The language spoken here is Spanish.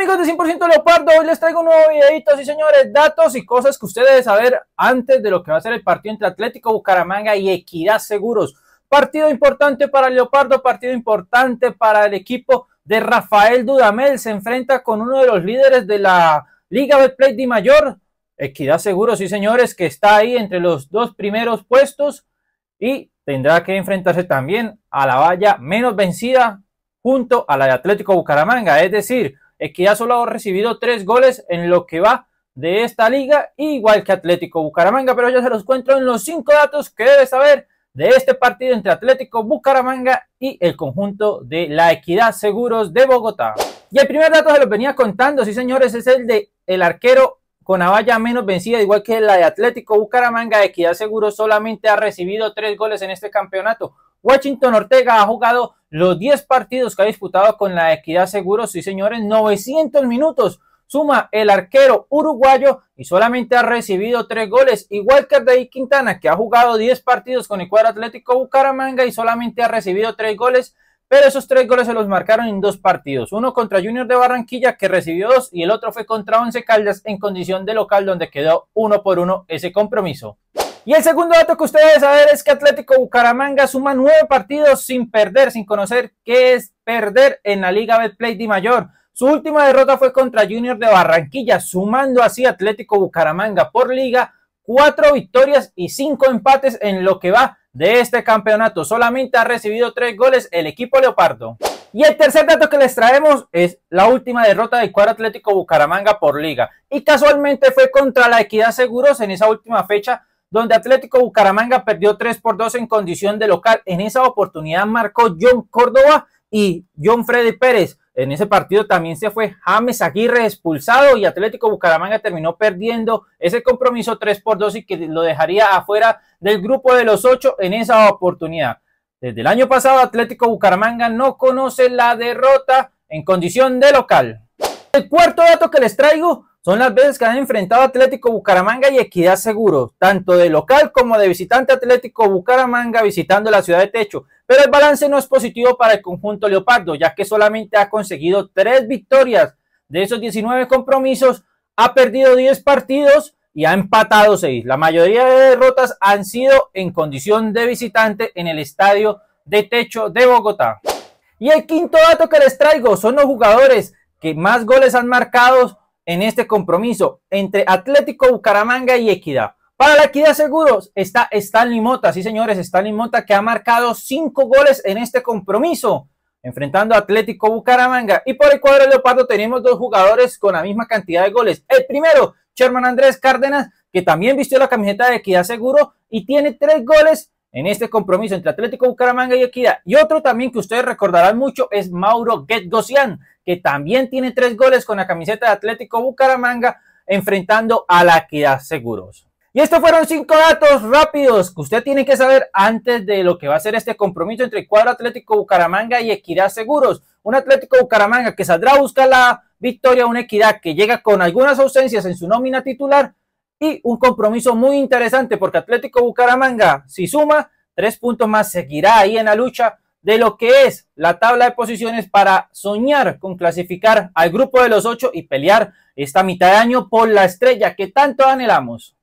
amigos de 100% Leopardo, hoy les traigo un nuevo videito, sí señores, datos y cosas que ustedes deben saber antes de lo que va a ser el partido entre Atlético Bucaramanga y Equidad Seguros. Partido importante para Leopardo, partido importante para el equipo de Rafael Dudamel, se enfrenta con uno de los líderes de la Liga Betplay de Mayor, Equidad Seguros, sí señores, que está ahí entre los dos primeros puestos y tendrá que enfrentarse también a la valla menos vencida junto a la de Atlético Bucaramanga, es decir, Equidad solo ha recibido tres goles en lo que va de esta liga, igual que Atlético Bucaramanga, pero ya se los cuento en los cinco datos que debes saber de este partido entre Atlético Bucaramanga y el conjunto de la Equidad Seguros de Bogotá. Y el primer dato se los venía contando, sí señores, es el de el arquero con valla menos vencida, igual que la de Atlético Bucaramanga, Equidad Seguros solamente ha recibido tres goles en este campeonato. Washington Ortega ha jugado los 10 partidos que ha disputado con la Equidad seguro, sí señores, 900 minutos suma el arquero uruguayo y solamente ha recibido tres goles, igual que David Quintana, que ha jugado 10 partidos con el cuadro Atlético Bucaramanga y solamente ha recibido tres goles, pero esos tres goles se los marcaron en dos partidos, uno contra Junior de Barranquilla que recibió dos y el otro fue contra Once Caldas en condición de local donde quedó uno por uno ese compromiso. Y el segundo dato que ustedes deben saber es que Atlético Bucaramanga suma nueve partidos sin perder, sin conocer qué es perder en la Liga Betplay de Mayor. Su última derrota fue contra Junior de Barranquilla, sumando así Atlético Bucaramanga por liga cuatro victorias y cinco empates en lo que va de este campeonato. Solamente ha recibido tres goles el equipo Leopardo. Y el tercer dato que les traemos es la última derrota del cuadro Atlético Bucaramanga por liga. Y casualmente fue contra la Equidad Seguros en esa última fecha donde Atlético Bucaramanga perdió 3 por 2 en condición de local. En esa oportunidad marcó John Córdoba y John Freddy Pérez. En ese partido también se fue James Aguirre expulsado y Atlético Bucaramanga terminó perdiendo ese compromiso 3 por 2 y que lo dejaría afuera del grupo de los ocho en esa oportunidad. Desde el año pasado Atlético Bucaramanga no conoce la derrota en condición de local. El cuarto dato que les traigo son las veces que han enfrentado Atlético Bucaramanga y Equidad Seguro, tanto de local como de visitante Atlético Bucaramanga visitando la ciudad de Techo. Pero el balance no es positivo para el conjunto Leopardo, ya que solamente ha conseguido tres victorias de esos 19 compromisos, ha perdido 10 partidos y ha empatado 6. La mayoría de derrotas han sido en condición de visitante en el estadio de Techo de Bogotá. Y el quinto dato que les traigo son los jugadores que más goles han marcado en este compromiso entre Atlético Bucaramanga y Equidad. Para la Equidad Seguros está Stanley Mota, sí señores, Stanley Mota que ha marcado cinco goles en este compromiso, enfrentando a Atlético Bucaramanga. Y por el cuadro de Leopardo tenemos dos jugadores con la misma cantidad de goles. El primero, Sherman Andrés Cárdenas, que también vistió la camiseta de Equidad Seguro y tiene tres goles en este compromiso entre Atlético Bucaramanga y Equidad. Y otro también que ustedes recordarán mucho es Mauro Guedgocián, que también tiene tres goles con la camiseta de Atlético Bucaramanga enfrentando a la Equidad Seguros. Y estos fueron cinco datos rápidos que usted tiene que saber antes de lo que va a ser este compromiso entre el cuadro Atlético Bucaramanga y Equidad Seguros. Un Atlético Bucaramanga que saldrá a buscar la victoria, una Equidad que llega con algunas ausencias en su nómina titular y un compromiso muy interesante porque Atlético Bucaramanga, si suma tres puntos más, seguirá ahí en la lucha de lo que es la tabla de posiciones para soñar con clasificar al grupo de los ocho y pelear esta mitad de año por la estrella que tanto anhelamos.